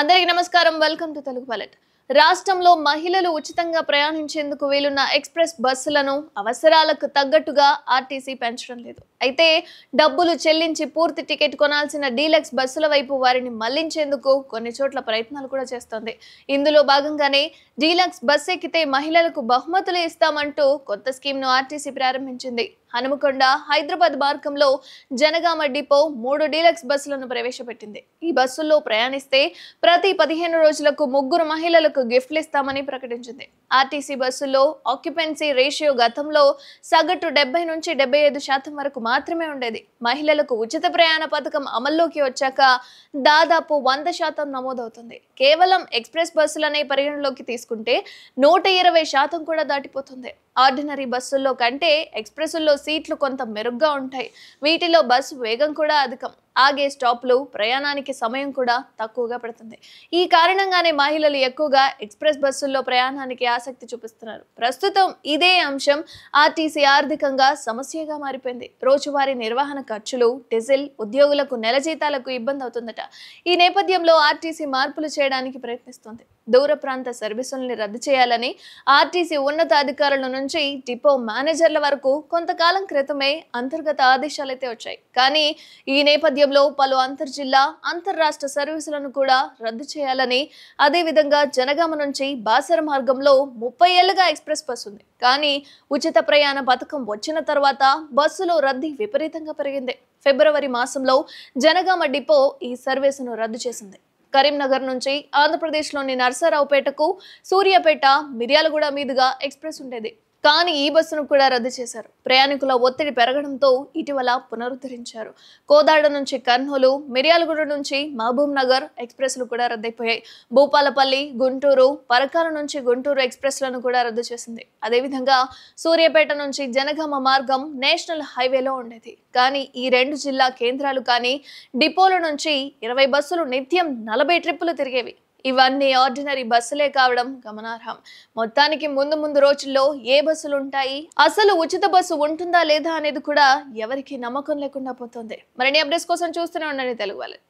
అందరికీ నమస్కారం welcome to Telugu palette రాష్ట్రంలో మహిళలు ఉచితంగా ప్రయాణించేందుకు వీలున్న ఎక్స్ప్రెస్ బస్సులను అవసరాలకు తగ్గట్టుగా ఆర్టీసీ పెంచడం లేదు అయితే డబ్బులు చెల్లించి పూర్తి టికెట్ కొనాల్సిన డీలక్స్ బస్సుల వైపు వారిని మళ్లించేందుకు కొన్ని చోట్ల ప్రయత్నాలు కూడా చేస్తోంది ఇందులో భాగంగానే డీలక్స్ బస్ ఎక్కితే మహిళలకు బహుమతులు ఇస్తామంటూ కొత్త స్కీమ్ను ఆర్టీసీ ప్రారంభించింది హనుమకొండ హైదరాబాద్ మార్గంలో జనగామ డిపో మూడు డీలక్స్ బస్సులను ప్రవేశపెట్టింది ఈ బస్సుల్లో ప్రయాణిస్తే ప్రతి పదిహేను రోజులకు ముగ్గురు మహిళలకు గిఫ్ట్లు ఇస్తామని ప్రకటించింది ఆర్టీసీ బస్సుల్లో ఆక్యుపెన్సీ రేషియో గతంలో సగటు డెబ్బై నుంచి డెబ్బై ఐదు శాతం వరకు మాత్రమే ఉండేది మహిళలకు ఉచిత ప్రయాణ పథకం అమల్లోకి వచ్చాక దాదాపు వంద శాతం నమోదవుతుంది కేవలం ఎక్స్ప్రెస్ బస్సులనే పరిగణలోకి తీసుకుంటే నూట ఇరవై శాతం కూడా దాటిపోతుంది ఆర్డినరీ బస్సుల్లో కంటే ఎక్స్ప్రెస్సుల్లో సీట్లు కొంత మెరుగ్గా ఉంటాయి వీటిలో బస్సు వేగం కూడా అధికం ఆగే స్టాప్లు ప్రయాణానికి సమయం కూడా తక్కువగా పడుతుంది ఈ కారణంగానే మహిళలు ఎక్కువగా ఎక్స్ప్రెస్ బస్సుల్లో ప్రయాణానికి ఆసక్తి చూపిస్తున్నారు ప్రస్తుతం ఇదే అంశం ఆర్టీసీ ఆర్థికంగా సమస్యగా మారిపోయింది రోజువారీ నిర్వహణ ఖర్చులు డీజిల్ ఉద్యోగులకు నెల జీతాలకు ఇబ్బంది అవుతుందట ఈ నేపథ్యంలో ఆర్టీసీ మార్పులు చేయడానికి ప్రయత్నిస్తోంది దూర ప్రాంత సర్వీసుల్ని రద్దు చేయాలని ఆర్టీసీ ఉన్నతాధికారుల నుంచి డిపో మేనేజర్ల వరకు కొంతకాలం క్రితమే అంతర్గత ఆదేశాలైతే వచ్చాయి కానీ ఈ నేపథ్యం నేపథ్యంలో పలు అంతర్జిల్లా అంతర్రాష్ట్ర సర్వీసులను కూడా రద్దు చేయాలని అదేవిధంగా జనగామ నుంచి బాసర మార్గంలో ముప్పై ఏళ్లుగా ఎక్స్ప్రెస్ బస్ ఉంది కానీ ఉచిత ప్రయాణ పథకం వచ్చిన తర్వాత బస్సులో రద్దీ విపరీతంగా పెరిగింది ఫిబ్రవరి మాసంలో జనగామ డిపో ఈ సర్వీసును రద్దు చేసింది కరీంనగర్ నుంచి ఆంధ్రప్రదేశ్లోని నర్సరావుపేటకు సూర్యాపేట మిర్యాలగూడ మీదుగా ఎక్స్ప్రెస్ ఉండేది కానీ ఈ బస్సును కూడా రద్దు చేశారు ప్రయాణికుల ఒత్తిడి పెరగడంతో ఇటీవల పునరుద్ధరించారు కోదాడ నుంచి కర్నూలు మిర్యాలగూడ నుంచి మహబూబ్ నగర్ ఎక్స్ప్రెస్లు కూడా రద్దయిపోయాయి భూపాలపల్లి గుంటూరు పరకాల నుంచి గుంటూరు ఎక్స్ప్రెస్లను కూడా రద్దు చేసింది అదేవిధంగా సూర్యాపేట నుంచి జనగామ మార్గం నేషనల్ హైవేలో ఉండేది కానీ ఈ రెండు జిల్లా కేంద్రాలు కానీ డిపోల నుంచి ఇరవై బస్సులు నిత్యం నలభై ట్రిప్పులు తిరిగేవి ఇవన్నీ ఆర్డినరీ బస్సులే కావడం గమనార్హం మొత్తానికి ముందు ముందు రోజుల్లో ఏ బస్సులు ఉంటాయి అసలు ఉచిత బస్సు ఉంటుందా లేదా అనేది కూడా ఎవరికి నమ్మకం లేకుండా పోతుంది మరిన్ని అప్డేట్స్ కోసం చూస్తూనే ఉండండి తెలుగు